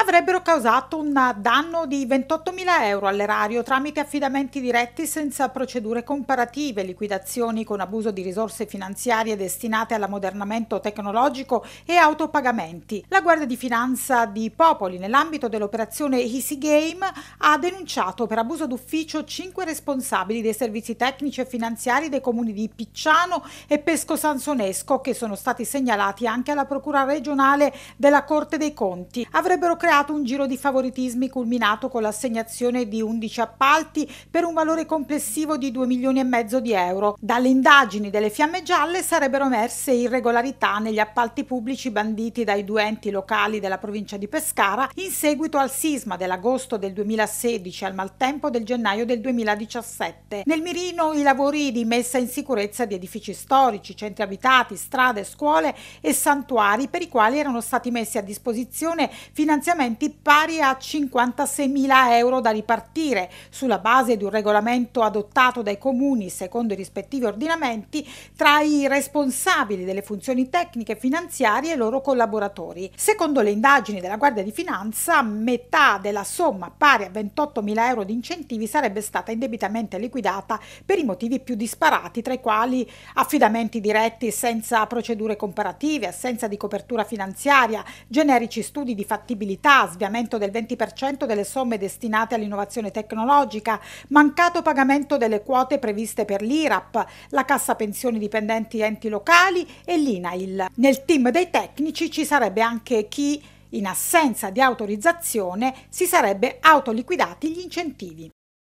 avrebbero causato un danno di 28.000 euro all'erario tramite affidamenti diretti senza procedure comparative, liquidazioni con abuso di risorse finanziarie destinate all'ammodernamento tecnologico e autopagamenti. La Guardia di Finanza di Popoli, nell'ambito dell'operazione Easy Game, ha denunciato per abuso d'ufficio cinque responsabili dei servizi tecnici e finanziari dei comuni di Picciano e Pesco Sansonesco, che sono stati segnalati anche alla Procura regionale della Corte dei Conti. Avrebbero creato creato un giro di favoritismi culminato con l'assegnazione di 11 appalti per un valore complessivo di 2 milioni e mezzo di euro. Dalle indagini delle Fiamme Gialle sarebbero emerse irregolarità negli appalti pubblici banditi dai due enti locali della provincia di Pescara in seguito al sisma dell'agosto del 2016 e al maltempo del gennaio del 2017. Nel mirino i lavori di messa in sicurezza di edifici storici, centri abitati, strade, scuole e santuari per i quali erano stati messi a disposizione finanziamenti finanziamenti pari a 56.000 euro da ripartire sulla base di un regolamento adottato dai comuni secondo i rispettivi ordinamenti tra i responsabili delle funzioni tecniche e finanziarie e i loro collaboratori. Secondo le indagini della Guardia di Finanza, metà della somma pari a 28.000 euro di incentivi sarebbe stata indebitamente liquidata per i motivi più disparati, tra i quali affidamenti diretti senza procedure comparative, assenza di copertura finanziaria, generici studi di fattibilità fiscalità, sviamento del 20% delle somme destinate all'innovazione tecnologica, mancato pagamento delle quote previste per l'IRAP, la cassa pensioni dipendenti enti locali e l'INAIL. Nel team dei tecnici ci sarebbe anche chi in assenza di autorizzazione si sarebbe autoliquidati gli incentivi.